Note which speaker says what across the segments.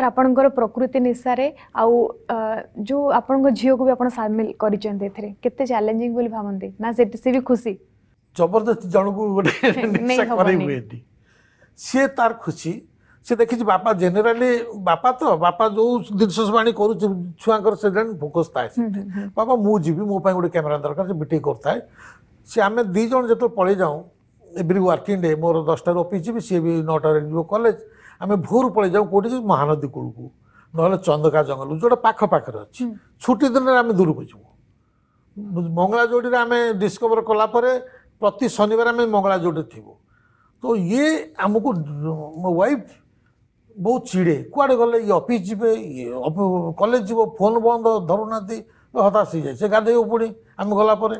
Speaker 1: sir ଆପଣଙ୍କର ପ୍ରକୃତି ନିଶାରେ ଆଉ ଯେଉଁ ଆପଣଙ୍କ ଝିଅକୁ ବି ଆପଣ ସାମିଲ କରିଛନ୍ତି ଏଥିରେ କେତେ ଚ୍ୟାଲେଞ୍ଜିଂ ବୋଲି ଭାବନ୍ତି ନା ସେଠି ସେ ବି ଖୁସି ଜବରଦସ୍ତ ଜଣକୁ ଗୋଟେ ନିଶା କରାଇ ହୁଏନି ସିଏ ତାର ଖୁସି ସେ ଦେଖିଛି ବାପା ଜେନେରାଲି ବାପା ତ ବାପା ଯେଉଁ ଜିନିଷ ସବୁ ଆଣି କରୁଛି ଛୁଆଙ୍କର ସେଜେଣ୍ଟ ଫୋକସ୍ ଥାଏ ବାପା ମୁଁ ଯିବି ମୋ ପାଇଁ ଗୋଟେ କ୍ୟାମେରା ଦରକାର ସେ ମିଟିଂ କରୁଥାଏ ସେ ଆମେ ଦୁଇ ଜଣ ଯେତେବେଳେ ପଳେଇ ଯାଉଁ एभ्री वर्किंग डे मोर दसटार अफिस् जी सि नटार कलेज आम भोर पलै जाउँ कोही महानदी कूलको ନହେଲେ ଚନ୍ଦକା ଜଙ୍ଗଲ ଯେଉଁଟା ପାଖ ପାଖରେ ଅଛି ଛୁଟି ଦିନରେ ଆମେ ଦୂରକୁ ଯିବୁ ମଙ୍ଗଳା ଯୋଡ଼ିରେ ଆମେ ଡିସ୍କଭର କଲା ପରେ ପ୍ରତି ଶନିବାର ଆମେ ମଙ୍ଗଳା ଯୋଡ଼ିରେ ଥିବୁ ତ ଇଏ ଆମକୁ ମୋ ୱାଇଫ୍ ବହୁତ ଚିଡ଼େ କୁଆଡ଼େ ଗଲେ ଇଏ ଅଫିସ୍ ଯିବେ କଲେଜ ଯିବ ଫୋନ୍ ବନ୍ଦ ଧରୁନାହାନ୍ତି ହତାଶ ହେଇଯାଏ ସେ ଗାଧୋଇବ ପୁଣି ଆମେ ଗଲା ପରେ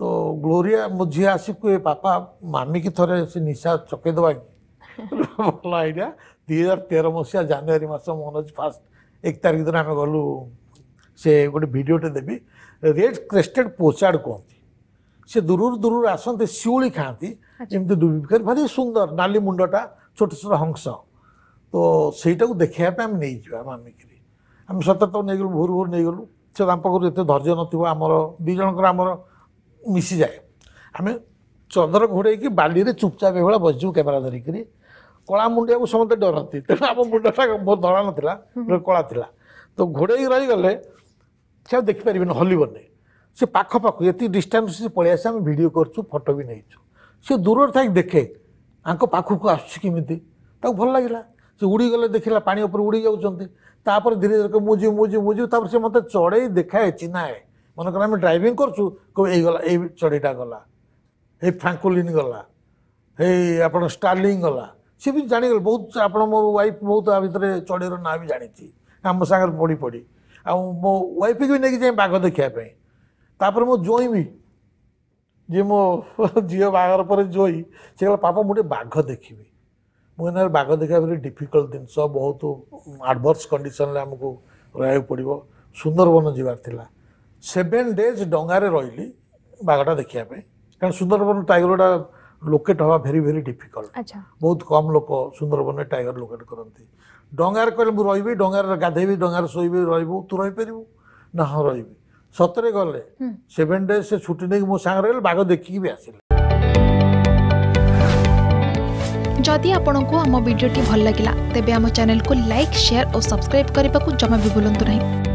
Speaker 1: तो ग्लोरिया ମୋ ଝିଅ ଆସିକୁ ଏ ପାପା ମାମିକି ଥରେ ସେ ନିଶା ଚକେଇଦେବା କି ଭଲ ଆଇଡ଼ିଆ ଦୁଇ ହଜାର ତେର ମସିହା ଜାନୁଆରୀ ମାସ ମନୋଜ ଫାଷ୍ଟ ଏକ ତାରିଖ ଦିନ ଆମେ ଗଲୁ ସେ ଗୋଟେ ଭିଡ଼ିଓଟେ ଦେବି ରେଡ୍ କ୍ରେଷ୍ଟେଡ୍ ପୋଚାଡ଼ କୁହନ୍ତି ସେ ଦୂରରୁ ଦୂରରୁ ଆସନ୍ତି ଶିଉଳି ଖାଆନ୍ତି ଏମିତି ଡୁବିକରି ଭାରି ସୁନ୍ଦର ନାଲି ମୁଣ୍ଡଟା ଛୋଟ ଛୋଟ ହଂସ ତ ସେଇଟାକୁ ଦେଖେଇବା ପାଇଁ ଆମେ ନେଇଯିବା ମାମିକିରି ଆମେ ସତରେ ତାକୁ ନେଇଗଲୁ ଭୋରୁ ଭୋରୁ ନେଇଗଲୁ ସେ ତାଙ୍କ ପାଖରୁ ଏତେ ଧୈର୍ଯ୍ୟ ନଥିବ ଆମର ଦୁଇ ଜଣଙ୍କର ଆମର ମିଶିଯାଏ ଆମେ ଚନ୍ଦନ ଘୋଡ଼େଇକି ବାଲିରେ ଚୁପଚାପ ଏଭଳିଆ ବସିଯିବୁ କ୍ୟାମେରା ଧରିକିରି କଳା ମୁଣ୍ଡିଆକୁ ସମସ୍ତେ ଡରନ୍ତି ତେଣୁ ଆମ ମୁଣ୍ଡଟା ବହୁତ ଧଳା ନଥିଲା କଳା ଥିଲା ତ ଘୋଡ଼େଇକି ରହିଗଲେ ସେ ଆଉ ଦେଖିପାରିବେନି ହଲିବନି ସେ ପାଖପାଖକୁ ଏତିକି ଡିଷ୍ଟାନ୍ସ ସେ ପଳେଇ ଆସେ ଆମେ ଭିଡ଼ିଓ କରୁଛୁ ଫଟୋ ବି ନେଇଛୁ ସେ ଦୂରରେ ଥାଇକି ଦେଖେ ଆଙ୍କ ପାଖକୁ ଆସୁଛି କେମିତି ତାକୁ ଭଲ ଲାଗିଲା ସେ ଉଡ଼ିଗଲେ ଦେଖିଲା ପାଣି ଉପରେ ଉଡ଼ି ଯାଉଛନ୍ତି ତାପରେ ଧୀରେ ଧୀରେ ମୁଁ ଯିବି ମୁଁ ଯିବି ମୁଁ ଯିବି ତାପରେ ସେ ମୋତେ ଚଢ଼େଇ ଦେଖାଏ ଚିହ୍ନାଏ মনে করেন আমি ড্রাইভিং করছু কবে এই গলা এই চড়িটা গলা এই ফ্রাঙ্কোলিন গলা এই আপনার ଷ୍ଟାର୍ଲିଂ ଗଲା ସିଏ ବି ଜାଣିଗଲେ ବହୁତ ଆପଣ ମୋ ୱାଇଫ୍ ବହୁତ ତା ଭିତରେ ଚଢ଼େଇର ନାଁ ବି ଜାଣିଛି ଆମ ସାଙ୍ଗରେ ପଢ଼ି ପଢ଼ି ଆଉ ମୋ ୱାଇଫ୍କି ବି ନେଇକି ଯାଏ ବାଘ ଦେଖିବା ପାଇଁ ତାପରେ ମୋ ଜୋଇଁ ବି ଯିଏ ମୋ ଝିଅ ବାହାଘର ପରେ ଜୋଇଁ ସେ କହିଲା ପାପା ମୁଁ ଟିକେ ବାଘ ଦେଖିବି ମୁଁ ଏଇନା ବାଘ ଦେଖିବା ବୋଲି ଡିଫିକଲ୍ଟ ଜିନିଷ ବହୁତ ଆଡ଼ଭର୍ସ କଣ୍ଡିସନରେ ଆମକୁ ରହିବାକୁ ପଡ଼ିବ ସୁନ୍ଦରବନ ଯିବାର ଥିଲା ସେଭେନ୍ ଡେଜ୍ ଡଙ୍ଗାରେ ରହିଲି ବାଘଟା ଦେଖିବା ପାଇଁ କାରଣ ସୁନ୍ଦରବନ ଟାଇଗରଟା ଲୋକେଟ୍ ହେବା ଭେରି ଭେରି ଡିଫିକଲ୍ଟ ବହୁତ କମ୍ ଲୋକ ସୁନ୍ଦରବନରେ ଟାଇଗର ଲୋକେଟ୍ କରନ୍ତି ଡଙ୍ଗାରେ କହିଲେ ମୁଁ ରହିବି ଡଙ୍ଗାରେ ଗାଧେଇବି ଡଙ୍ଗାରେ ଶୋଇବି ରହିବୁ ତୁ ରହିପାରିବୁ ନା ହଁ ରହିବି ସତରେ ଗଲେ ସେଭେନ୍ ଡେଜ୍ ସେ ଛୁଟି ନେଇକି ମୋ ସାଙ୍ଗରେ ଗଲେ ବାଘ ଦେଖିକି ବି ଆସିଲେ जदि आपण को आम भिडी भल लगा तेब आम चेल्क लाइक सेयार और सब्सक्राइब करने को जमा भी बुलां नहीं